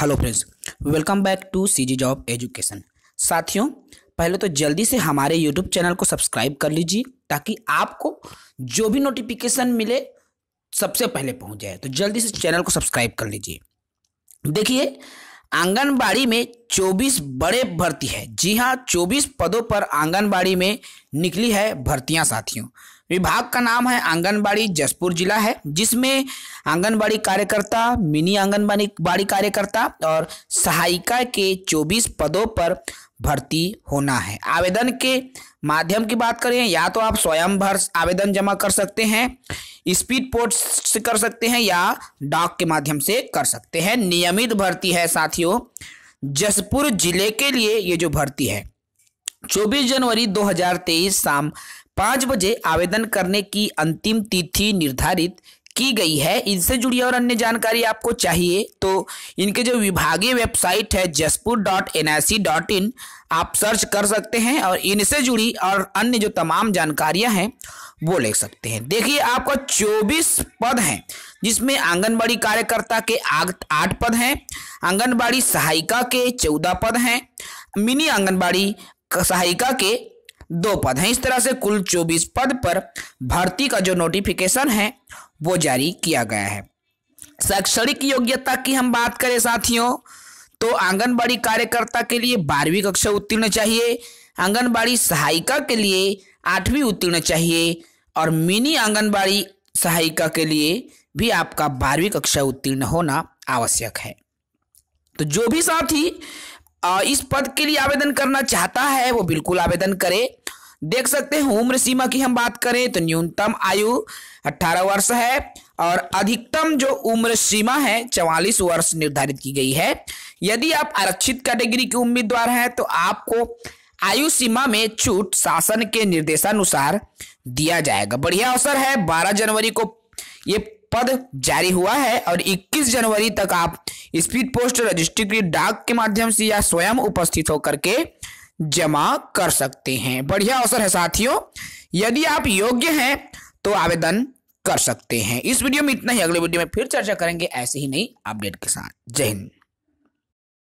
hello friends welcome back to C G job education साथियों पहले तो जल्दी से हमारे यूट्यूब चैनल को सब्सक्राइब कर लीजिए ताकि आपको जो भी नोटिफिकेशन मिले सबसे पहले पहुंच जाए तो जल्दी से चैनल को सब्सक्राइब कर लीजिए देखिए आंगनबाड़ी में 24 बड़े भर्ती है जी हाँ 24 पदों पर आंगनबाड़ी में निकली है भर्तियां साथियों विभाग का नाम है आंगनबाड़ी जसपुर जिला है जिसमें आंगनबाड़ी कार्यकर्ता मिनी आंगनबाड़ी बाड़ी कार्यकर्ता और सहायिका के 24 पदों पर भर्ती होना है आवेदन के माध्यम की बात करें या तो आप स्वयं भर आवेदन जमा कर सकते हैं स्पीड पोस्ट से कर सकते हैं या डाक के माध्यम से कर सकते हैं नियमित भर्ती है साथियों जसपुर जिले के लिए ये जो भर्ती है 24 जनवरी 2023 शाम पाँच बजे आवेदन करने की अंतिम तिथि निर्धारित की गई है इनसे जुड़ी और अन्य जानकारी आपको चाहिए तो इनके जो विभागीय वेबसाइट है Jaspur dot N I C dot in आप सर्च कर सकते हैं और इनसे जुड़ी और अन्य जो तमाम जानकारियां हैं वो ले सकते हैं देखिए आपका चौबीस पद हैं जिसमें आंगनबाड़ी कार्यकर्ता के आठ पद हैं आंगनबाड़ी सहायिका के चौदह पद हैं मिनी आंगनबाड़ी सहायिका के दो पद हैं इस तरह से कुल चौबीस पद पर भर्ती का जो नोटिफिकेशन है वो जारी किया गया है शैक्षणिक योग्यता की हम बात करें साथियों तो आंगनबाड़ी कार्यकर्ता के लिए बारहवीं कक्षा उत्तीर्ण चाहिए आंगनबाड़ी सहायिका के लिए आठवीं उत्तीर्ण चाहिए और मिनी आंगनबाड़ी सहायिका के लिए भी आपका बारहवीं कक्षा उत्तीर्ण होना आवश्यक है तो जो भी साथी इस पद के लिए आवेदन करना चाहता है वो बिल्कुल आवेदन करे देख सकते हैं उम्र सीमा की हम बात करें तो न्यूनतम आयु 18 वर्ष है और अधिकतम जो उम्र सीमा है 44 वर्ष निर्धारित की गई है यदि आप आरक्षित कैटेगरी के उम्मीदवार हैं तो आपको आयु सीमा में छूट शासन के निर्देशानुसार दिया जाएगा बढ़िया अवसर है 12 जनवरी को ये पद जारी हुआ है और 21 जनवरी तक आप स्पीड पोस्ट रजिस्ट्री डाक के माध्यम से या स्वयं उपस्थित होकर के जमा कर सकते हैं बढ़िया अवसर है साथियों यदि आप योग्य हैं तो आवेदन कर सकते हैं इस वीडियो में इतना ही अगले वीडियो में फिर चर्चा करेंगे ऐसे ही नई अपडेट के साथ जय हिंद